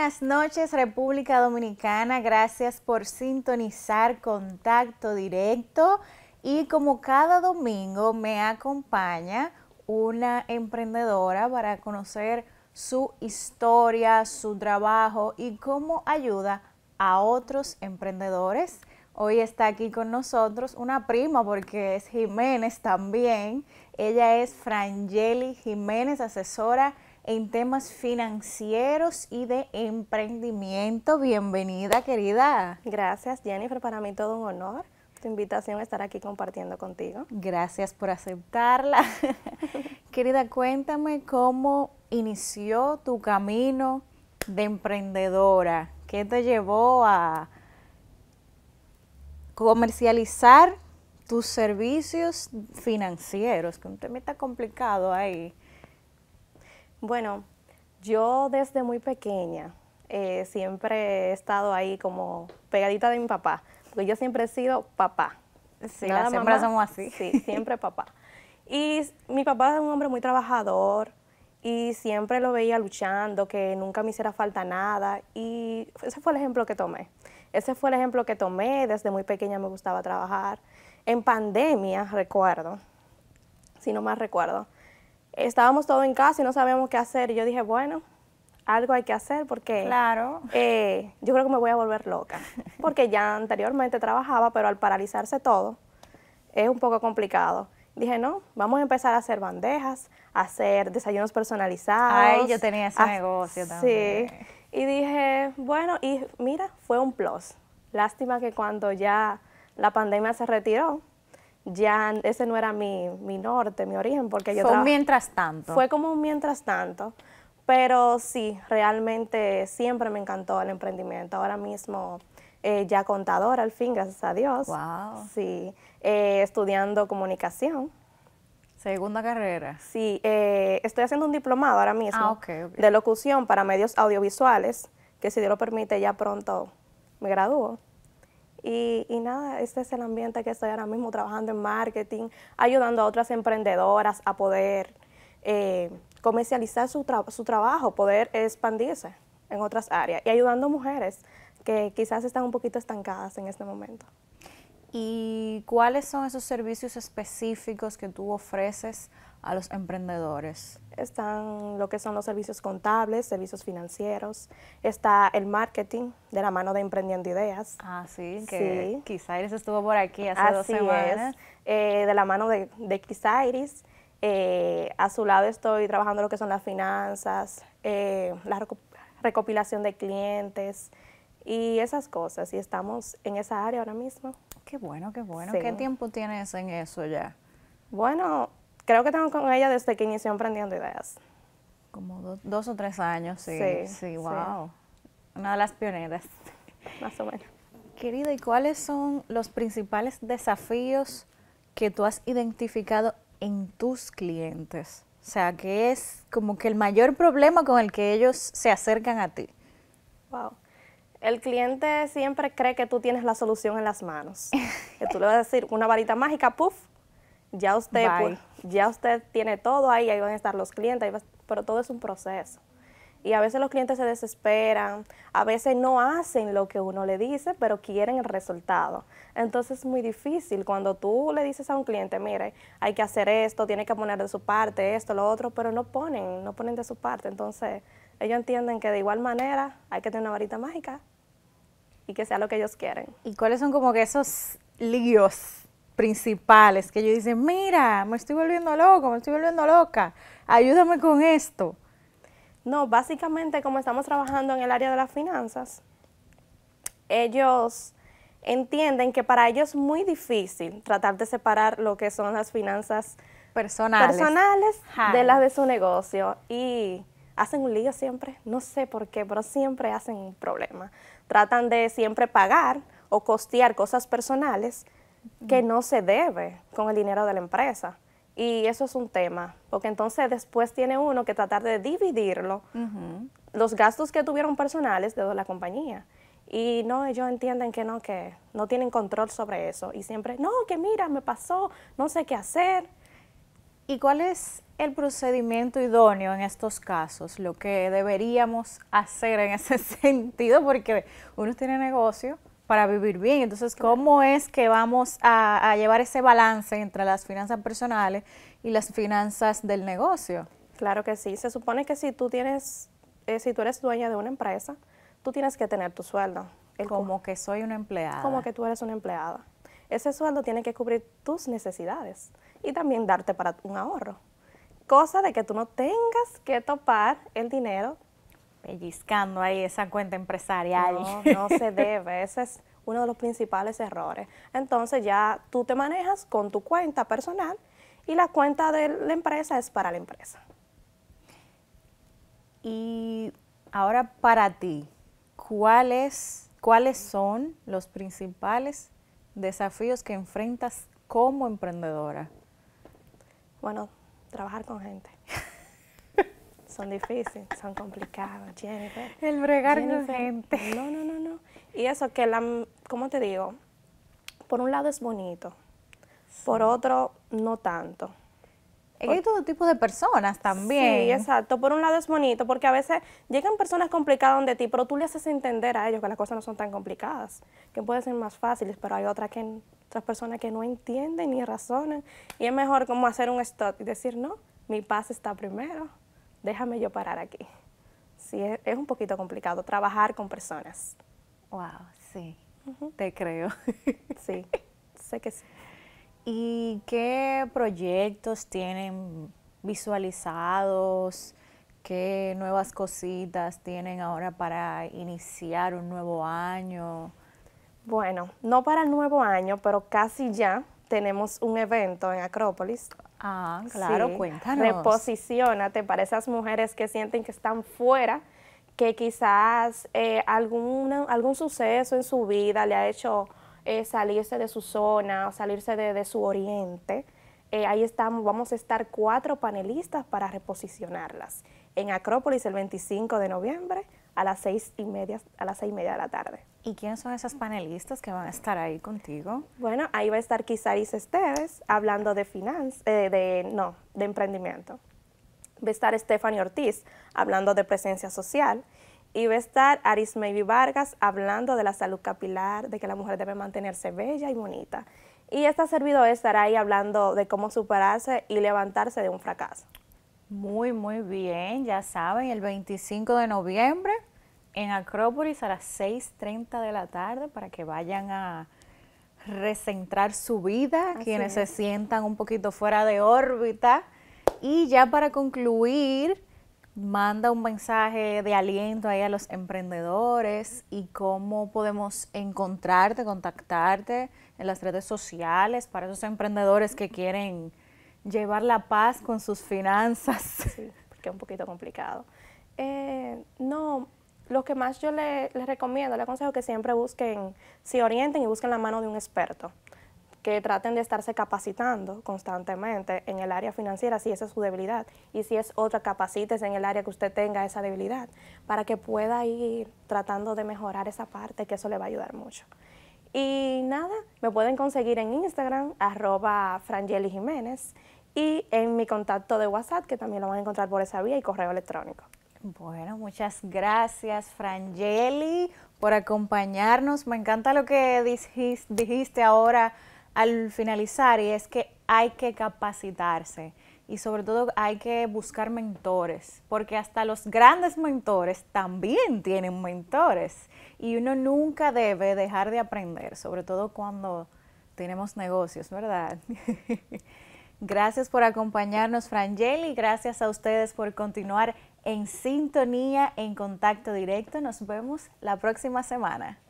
buenas noches República Dominicana, gracias por sintonizar Contacto Directo y como cada domingo me acompaña una emprendedora para conocer su historia, su trabajo y cómo ayuda a otros emprendedores. Hoy está aquí con nosotros una prima porque es Jiménez también. Ella es Frangeli Jiménez, asesora en temas financieros y de emprendimiento. Bienvenida, querida. Gracias, Jennifer. Para mí todo un honor tu invitación a estar aquí compartiendo contigo. Gracias por aceptarla. querida, cuéntame cómo inició tu camino de emprendedora. ¿Qué te llevó a comercializar tus servicios financieros? Que un tema está complicado ahí. Bueno, yo desde muy pequeña eh, siempre he estado ahí como pegadita de mi papá, porque yo siempre he sido papá. siempre somos así. Sí, siempre papá. Y mi papá es un hombre muy trabajador, y siempre lo veía luchando, que nunca me hiciera falta nada y ese fue el ejemplo que tomé. Ese fue el ejemplo que tomé, desde muy pequeña me gustaba trabajar. En pandemia, recuerdo, si no más recuerdo, estábamos todos en casa y no sabíamos qué hacer. Y yo dije, bueno, algo hay que hacer porque claro. Eh, yo creo que me voy a volver loca. Porque ya anteriormente trabajaba, pero al paralizarse todo es un poco complicado. Dije, no, vamos a empezar a hacer bandejas, a hacer desayunos personalizados. Ay, yo tenía ese ah, negocio también. Sí. Y dije, bueno, y mira, fue un plus. Lástima que cuando ya la pandemia se retiró, ya ese no era mi, norte, mi origen, porque yo... Fue un mientras tanto. Fue como un mientras tanto, pero sí, realmente siempre me encantó el emprendimiento. Ahora mismo eh, ya contadora al fin, gracias a Dios. Wow. Sí, eh, estudiando comunicación. Segunda carrera. Sí, eh, estoy haciendo un diplomado ahora mismo ah, de locución para medios audiovisuales, que si Dios lo permite ya pronto me gradúo. Y, nada, este es el ambiente que estoy ahora mismo trabajando en marketing, ayudando a otras emprendedoras a poder eh, comercializar su, su trabajo, poder expandirse en otras áreas y ayudando a mujeres que quizás están un poquito estancadas en este momento. ¿Y cuáles son esos servicios específicos que tú ofreces a los emprendedores? están lo que son los servicios contables, servicios financieros, está el marketing de la mano de Emprendiendo Ideas. Ah, sí, que sí. estuvo por aquí hace Así dos semanas. Eh, de la mano de, de Kisairis. Eh, a su lado estoy trabajando lo que son las finanzas, eh, la recopilación de clientes y esas cosas. Y estamos en esa área ahora mismo. Qué bueno, qué bueno. ¿Qué tiempo tienes en eso ya? Bueno, creo que tengo con ella desde que inició Emprendiendo Ideas. Como dos o tres años, sí. Sí, sí wow. Una de las pioneras. Más o menos. Querida, ¿y cuáles son los principales desafíos que tú has identificado en tus clientes? O sea, ¿qué es como que el mayor problema con el que ellos se acercan a ti? Wow. El cliente siempre cree que tú tienes la solución en las manos. que tú le vas a decir una varita mágica, puff, ya usted, pues, ya usted tiene todo ahí, ahí van a estar los clientes, pero todo es un proceso. Y a veces los clientes se desesperan, a veces no hacen lo que uno le dice, pero quieren el resultado. Entonces es muy difícil cuando tú le dices a un cliente, mire, hay que hacer esto, tiene que poner de su parte esto, lo otro, pero no ponen, no ponen de su parte. Entonces ellos entienden que de igual manera hay que tener una varita mágica y que sea lo que ellos quieren. ¿Y cuáles son como que esos líos principales que ellos dicen, mira, me estoy volviendo loco, me estoy volviendo loca, ayúdame con esto? No, básicamente como estamos trabajando en el área de las finanzas, ellos entienden que para ellos es muy difícil tratar de separar lo que son las finanzas personales, de las de su negocio y hacen un lío siempre, no sé por qué, pero siempre hacen un problema. Tratan de siempre pagar o costear cosas personales que no se debe con el dinero de la empresa. Y eso es un tema, porque entonces después tiene uno que tratar de dividirlo, los gastos que tuvieron personales de la compañía. Y no, ellos entienden que no, que no tienen control sobre eso. Y siempre, no, que mira, me pasó, no sé qué hacer. ¿Y cuál es el procedimiento idóneo en estos casos? Lo que deberíamos hacer en ese sentido, porque uno tiene negocio, para vivir bien. Entonces, ¿cómo es que vamos a, llevar ese balance entre las finanzas personales y las finanzas del negocio? Claro que sí. Se supone que si tú tienes, eh, si tú eres dueña de una empresa, tú tienes que tener tu sueldo. como que soy una empleada. Como que tú eres una empleada. Ese sueldo tiene que cubrir tus necesidades y también darte para un ahorro. Cosa de que tú no tengas que topar el dinero pellizcando ahí esa cuenta empresarial. No, no se debe, ese es uno de los principales errores. Entonces ya tú te manejas con tu cuenta personal y la cuenta de la empresa es para la empresa. Y ahora para ti, ¿cuáles, cuáles son los principales desafíos que enfrentas como emprendedora? Bueno, trabajar con gente son difíciles, son complicadas, Jennifer. El bregar con gente. No, no, no, no. Y eso que, la, ¿cómo te digo? Por un lado es bonito, por otro no tanto. hay todo tipo de personas también. Sí, exacto. Por un lado es bonito, porque a veces llegan personas complicadas donde ti, pero tú le haces entender a ellos que las cosas no son tan complicadas, que pueden ser más fáciles, pero hay otras que otras personas que no entienden ni razonan. Y es mejor como hacer un stop y decir, no, mi paz está primero déjame yo parar aquí. Sí, es, un poquito complicado trabajar con personas. Wow, sí, te creo. sí, sé que sí. ¿Y qué proyectos tienen visualizados? ¿Qué nuevas cositas tienen ahora para iniciar un nuevo año? Bueno, no para el nuevo año, pero casi ya tenemos un evento en Acrópolis Ah, claro, cuéntanos. Reposicionate para esas mujeres que sienten que están fuera, que quizás eh, alguna, algún suceso en su vida le ha hecho eh, salirse de su zona salirse de, su oriente. Eh, ahí estamos, vamos a estar cuatro panelistas para reposicionarlas en Acrópolis el 25 de noviembre a las seis y media, a las seis y media de la tarde. ¿Y quiénes son esos panelistas que van a estar ahí contigo? Bueno, ahí va a estar Kisaris Esteves hablando de finance, eh, de, no, de emprendimiento. Va a estar Stephanie Ortiz hablando de presencia social y va a estar Arismevi Vargas hablando de la salud capilar, de que la mujer debe mantenerse bella y bonita. Y esta servidora estará ahí hablando de cómo superarse y levantarse de un fracaso. Muy, muy bien, ya saben, el 25 de noviembre en Acrópolis a las 6.30 de la tarde para que vayan a recentrar su vida, quienes se sientan un poquito fuera de órbita. Y ya para concluir, manda un mensaje de aliento ahí a los emprendedores y cómo podemos encontrarte, contactarte en las redes sociales para esos emprendedores que quieren llevar la paz con sus finanzas? Sí, porque es un poquito complicado. Eh, no, lo que más yo les le recomiendo, les aconsejo que siempre busquen, se orienten y busquen la mano de un experto, que traten de estarse capacitando constantemente en el área financiera si esa es su debilidad y si es otra, capacites en el área que usted tenga esa debilidad para que pueda ir tratando de mejorar esa parte, que eso le va a ayudar mucho. Y nada, me pueden conseguir en Instagram, arroba Frangeli Jiménez, y en mi contacto de WhatsApp, que también lo van a encontrar por esa vía, y correo electrónico. Bueno, muchas gracias, Frangeli, por acompañarnos. Me encanta lo que dijiste ahora al finalizar, y es que hay que capacitarse y sobre todo hay que buscar mentores, porque hasta los grandes mentores también tienen mentores y uno nunca debe dejar de aprender, sobre todo cuando tenemos negocios, ¿verdad? gracias por acompañarnos, Frangeli, gracias a ustedes por continuar en sintonía, en contacto directo. Nos vemos la próxima semana.